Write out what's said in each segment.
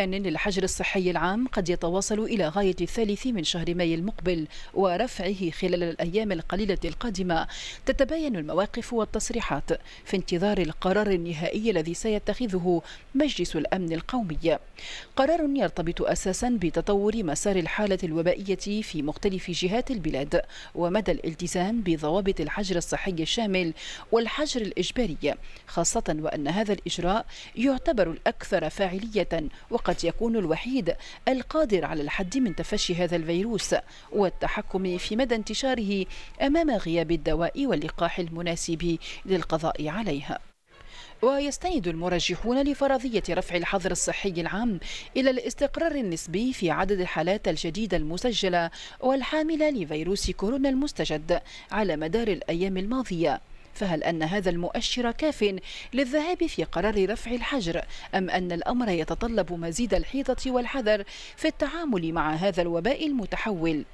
للحجر الصحي العام قد يتواصل إلى غاية الثالث من شهر ماي المقبل ورفعه خلال الأيام القليلة القادمة تتباين المواقف والتصريحات في انتظار القرار النهائي الذي سيتخذه مجلس الأمن القومي قرار يرتبط أساسا بتطور مسار الحالة الوبائية في مختلف جهات البلاد ومدى الالتزام بضوابط الحجر الصحي الشامل والحجر الإجباري خاصة وأن هذا الإجراء يعتبر الأكثر فاعلية قد يكون الوحيد القادر على الحد من تفشي هذا الفيروس والتحكم في مدى انتشاره أمام غياب الدواء واللقاح المناسب للقضاء عليها ويستند المرجحون لفرضية رفع الحظر الصحي العام إلى الاستقرار النسبي في عدد الحالات الجديدة المسجلة والحاملة لفيروس كورونا المستجد على مدار الأيام الماضية فهل أن هذا المؤشر كاف للذهاب في قرار رفع الحجر أم أن الأمر يتطلب مزيد الحيطة والحذر في التعامل مع هذا الوباء المتحول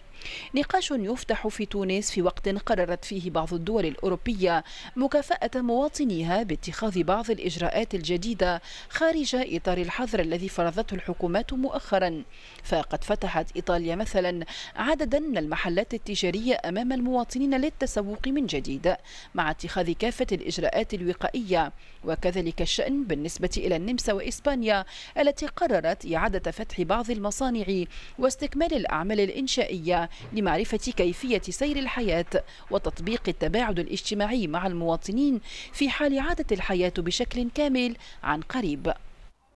نقاش يفتح في تونس في وقت قررت فيه بعض الدول الأوروبية مكافأة مواطنيها باتخاذ بعض الإجراءات الجديدة خارج إطار الحظر الذي فرضته الحكومات مؤخرا فقد فتحت إيطاليا مثلا عددا من المحلات التجارية أمام المواطنين للتسوق من جديد مع اتخاذ كافة الإجراءات الوقائية وكذلك الشأن بالنسبة إلى النمسا وإسبانيا التي قررت إعادة فتح بعض المصانع واستكمال الأعمال الإنشائية لمعرفة كيفية سير الحياة وتطبيق التباعد الاجتماعي مع المواطنين في حال عادت الحياة بشكل كامل عن قريب